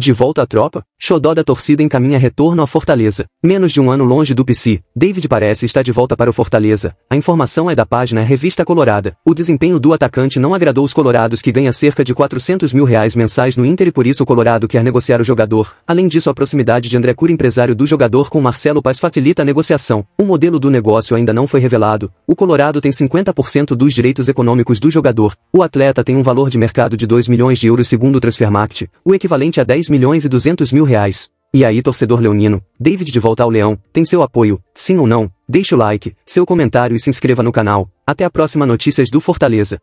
De volta à tropa, xodó da torcida encaminha retorno à Fortaleza. Menos de um ano longe do PC, David parece estar de volta para o Fortaleza. A informação é da página Revista Colorada. O desempenho do atacante não agradou os colorados que ganha cerca de 400 mil reais mensais no Inter e por isso o colorado quer negociar o jogador. Além disso a proximidade de André Cura empresário do jogador com Marcelo Paz facilita a negociação. O modelo do negócio ainda não foi revelado. O colorado tem 50% dos direitos econômicos do jogador. O atleta tem um valor de mercado de 2 milhões de euros segundo o Transfermarkt, o equivalente a 10 milhões e 200 mil reais. E aí, torcedor leonino, David de volta ao Leão, tem seu apoio, sim ou não? Deixe o like, seu comentário e se inscreva no canal. Até a próxima Notícias do Fortaleza.